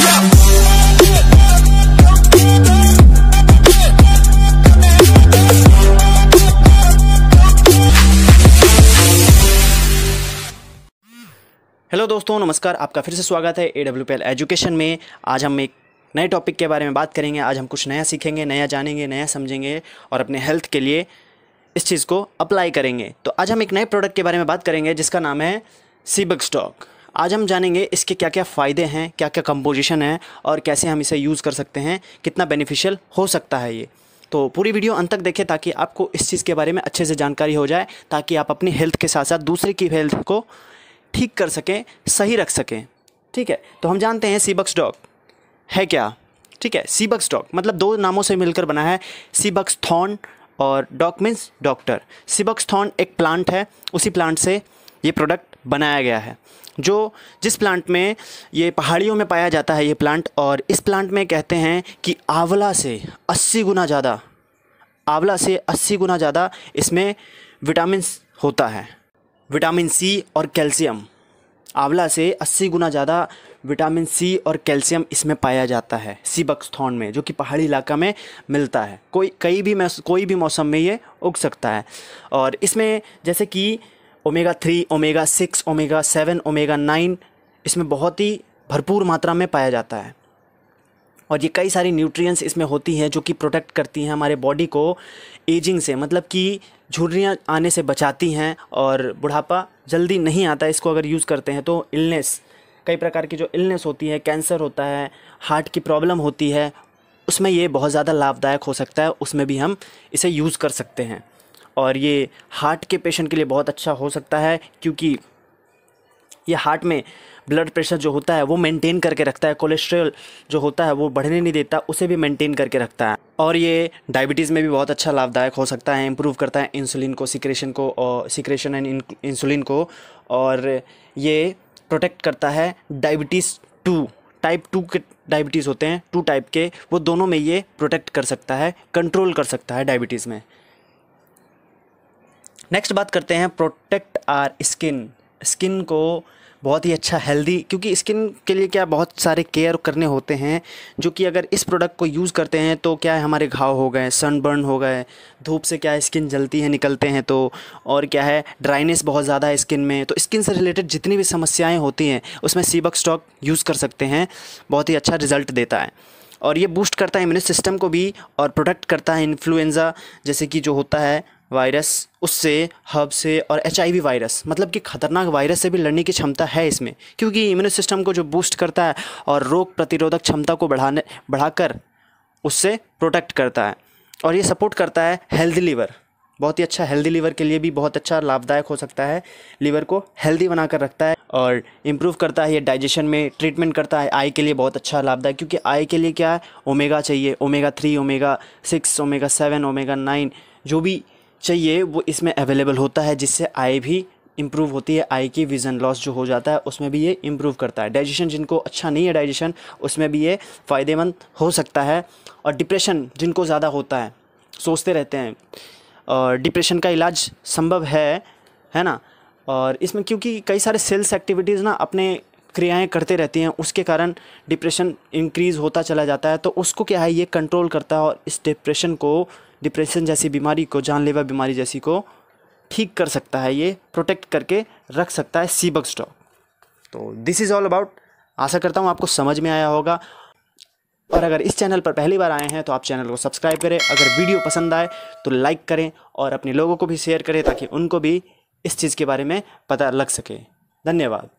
hello दोस्तों नमस्कार आपका फिर से स्वागत है A W P L education में आज हम एक नए टॉपिक के बारे में बात करेंगे आज हम कुछ नया सीखेंगे नया जानेंगे नया समझेंगे और अपने हेल्थ के लिए इस चीज़ को अप्लाई करेंगे तो आज हम एक नए प्रोडक्ट के बारे में बात करेंगे जिसका नाम है सीबक स्टॉक आज हम जानेंगे इसके क्या क्या फ़ायदे हैं क्या क्या कंपोजिशन है और कैसे हम इसे यूज़ कर सकते हैं कितना बेनिफिशियल हो सकता है ये तो पूरी वीडियो अंत तक देखें ताकि आपको इस चीज़ के बारे में अच्छे से जानकारी हो जाए ताकि आप अपनी हेल्थ के साथ साथ दूसरे की हेल्थ को ठीक कर सकें सही रख सकें ठीक है तो हम जानते हैं सीबक्स डॉग है क्या ठीक है सीबक्स डॉग मतलब दो नामों से मिलकर बना है सीबक्स थॉन और doc means doctor sea buckthorn एक प्लांट है उसी प्लांट से ये प्रोडक्ट बनाया गया है जो जिस प्लांट में ये पहाड़ियों में पाया जाता है ये प्लांट और इस प्लांट में कहते हैं कि आंवला से 80 गुना ज़्यादा आंवला से 80 गुना ज़्यादा इसमें विटामिन होता है विटामिन सी और कैल्शियम आंवला से 80 गुना ज़्यादा विटामिन सी और कैल्शियम इसमें पाया जाता है सी बक्सथॉन में जो कि पहाड़ी इलाका में मिलता है कोई कई भी कोई भी मौसम में ये उग सकता है और इसमें जैसे कि omega three omega six omega seven omega nine इसमें बहुत ही भरपूर मात्रा में पाया जाता है और ये कई सारी न्यूट्रिएंट्स इसमें होती हैं जो कि प्रोटेक्ट करती हैं हमारे बॉडी को एजिंग से मतलब कि झुर्रियाँ आने से बचाती हैं और बुढ़ापा जल्दी नहीं आता इसको अगर यूज़ करते हैं तो इलनेस कई प्रकार की जो इलनेस होती है कैंसर होता है हार्ट की प्रॉब्लम होती है उसमें ये बहुत ज़्यादा लाभदायक हो सकता है उसमें भी हम इसे यूज़ कर सकते हैं और ये हार्ट के पेशेंट के लिए बहुत अच्छा हो सकता है क्योंकि ये हार्ट में ब्लड प्रेशर जो होता है वो मेंटेन करके रखता है कोलेस्ट्रॉल जो होता है वो बढ़ने नहीं देता उसे भी मेंटेन करके रखता है और ये डायबिटीज़ में भी बहुत अच्छा लाभदायक हो सकता है इम्प्रूव करता है इंसुलिन को सिक्रेशन को और सिक्रेशन एंड इंसुलिन को और ये प्रोटेक्ट करता है डायबिटीज़ टू टाइप टू के डायबिटीज़ होते हैं टू टाइप के वो दोनों में ये प्रोटेक्ट कर सकता है कंट्रोल कर सकता है डायबिटीज़ में नेक्स्ट बात करते हैं प्रोटेक्ट आर स्किन स्किन को बहुत ही अच्छा हेल्दी क्योंकि स्किन के लिए क्या बहुत सारे केयर करने होते हैं जो कि अगर इस प्रोडक्ट को यूज़ करते हैं तो क्या है हमारे घाव हो गए सनबर्न हो गए धूप से क्या है स्किन जलती है निकलते हैं तो और क्या है ड्राइनेस बहुत ज़्यादा है स्किन में तो स्किन से रिलेटेड जितनी भी समस्याएँ होती हैं उसमें सीबक स्टॉक यूज़ कर सकते हैं बहुत ही अच्छा रिजल्ट देता है और ये बूस्ट करता है इम्यून सिस्टम को भी और प्रोटेक्ट करता है इन्फ्लुएंज़ा जैसे कि जो होता है वायरस उससे हब से और एच वायरस मतलब कि खतरनाक वायरस से भी लड़ने की क्षमता है इसमें क्योंकि इम्यून सिस्टम को जो बूस्ट करता है और रोग प्रतिरोधक क्षमता को बढ़ाने बढ़ाकर उससे प्रोटेक्ट करता है और ये सपोर्ट करता है हेल्दी लीवर बहुत ही अच्छा हेल्दी लीवर के लिए भी बहुत अच्छा लाभदायक हो सकता है लीवर को हेल्दी बनाकर रखता है और इम्प्रूव करता है ये डाइजेशन में ट्रीटमेंट करता है आई के लिए बहुत अच्छा लाभदायक क्योंकि आई के लिए क्या है ओमेगा चाहिए omega three omega six omega seven omega nine जो भी चाहिए वो इसमें अवेलेबल होता है जिससे आई भी इम्प्रूव होती है आई की विज़न लॉस जो हो जाता है उसमें भी ये इम्प्रूव करता है डाइजेशन जिनको अच्छा नहीं है डाइजेशन उसमें भी ये फ़ायदेमंद हो सकता है और डिप्रेशन जिनको ज़्यादा होता है सोचते रहते हैं और डिप्रेशन का इलाज संभव है है ना और इसमें क्योंकि कई सारे सेल्स एक्टिविटीज़ ना अपने क्रियाएं करते रहती हैं उसके कारण डिप्रेशन इंक्रीज़ होता चला जाता है तो उसको क्या है ये कंट्रोल करता है और इस डिप्रेशन को डिप्रेशन जैसी बीमारी को जानलेवा बीमारी जैसी को ठीक कर सकता है ये प्रोटेक्ट करके रख सकता है सीबक स्टॉक तो दिस इज़ ऑल अबाउट आशा करता हूँ आपको समझ में आया होगा और अगर इस चैनल पर पहली बार आए हैं तो आप चैनल को सब्सक्राइब करें अगर वीडियो पसंद आए तो लाइक करें और अपने लोगों को भी शेयर करें ताकि उनको भी इस चीज़ के बारे में पता लग सके धन्यवाद